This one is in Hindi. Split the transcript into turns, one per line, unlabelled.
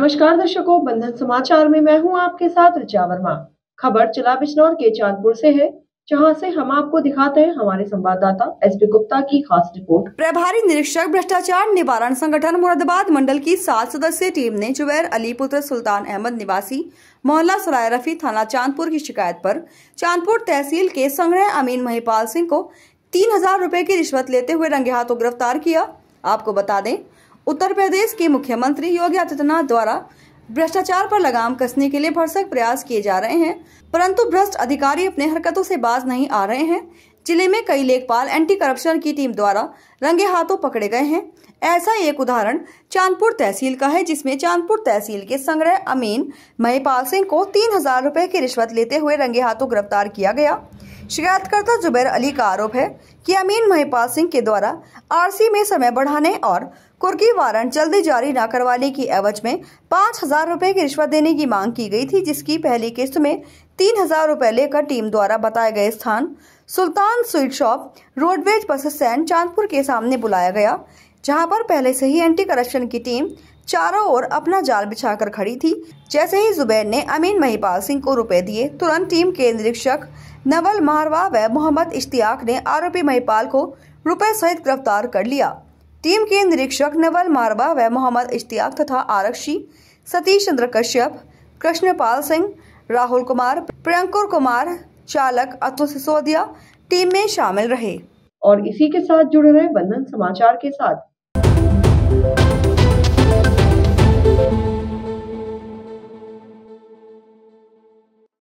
नमस्कार दर्शकों बंधन समाचार में मैं हूं आपके साथ ऋचा वर्मा खबर चला बिजनौर के चांदपुर से है जहां से हम आपको दिखाते हैं हमारे संवाददाता एस पी गुप्ता की खास रिपोर्ट प्रभारी निरीक्षक भ्रष्टाचार
निवारण संगठन मुरादाबाद मंडल की सात सदस्यीय टीम ने जुबैर अली पुत्र सुल्तान अहमद निवासी मोहल्ला सराय रफी थाना चांदपुर की शिकायत पर चांदपुर तहसील के संग्रह अमीन महिपाल सिंह को तीन हजार रूपए की रिश्वत लेते हुए रंगे हाथों गिरफ्तार किया आपको बता दें उत्तर प्रदेश के मुख्यमंत्री योगी आदित्यनाथ द्वारा भ्रष्टाचार पर लगाम कसने के लिए भरसक प्रयास किए जा रहे हैं परंतु भ्रष्ट अधिकारी अपने हरकतों से बाज नहीं आ रहे हैं जिले में कई लेखपाल एंटी करप्शन की टीम द्वारा रंगे हाथों पकड़े गए हैं ऐसा एक उदाहरण चांदपुर तहसील का है जिसमें चांदपुर तहसील के संग्रह अमीन महिपाल सिंह को तीन हजार रूपए की रिश्वत लेते हुए रंगे हाथों गिरफ्तार किया गया शिकायतकर्ता जुबैर अली का आरोप है कि अमीन महिपाल सिंह के द्वारा आरसी में समय बढ़ाने और कुर्की वारंट जल्दी जारी न करवाने की एवज में पाँच हजार रूपए की रिश्वत देने की मांग की गई थी जिसकी पहली किस्त में तीन हजार रूपए लेकर टीम द्वारा बताए गए स्थान Sultan sweet shop roadways bus stand Chandpur के सामने बुलाया गया जहाँ पर पहले से ही एंटी करप्शन की टीम चारों ओर अपना जाल बिछाकर खड़ी थी जैसे ही जुबैर ने अमीन महिपाल सिंह को रुपए दिए तुरंत टीम के निरीक्षक नवल मारवा व मोहम्मद इश्तियाक ने आरोपी महिपाल को रुपए सहित गिरफ्तार कर लिया टीम के निरीक्षक नवल मारवा व मोहम्मद इश्तियाक तथा आरक्षी सतीश चंद्र कश्यप कृष्णपाल सिंह राहुल कुमार प्रियंकुर कुमार चालक अतुल सिसोदिया टीम में शामिल रहे और इसी के साथ जुड़े रहे बंधन समाचार के साथ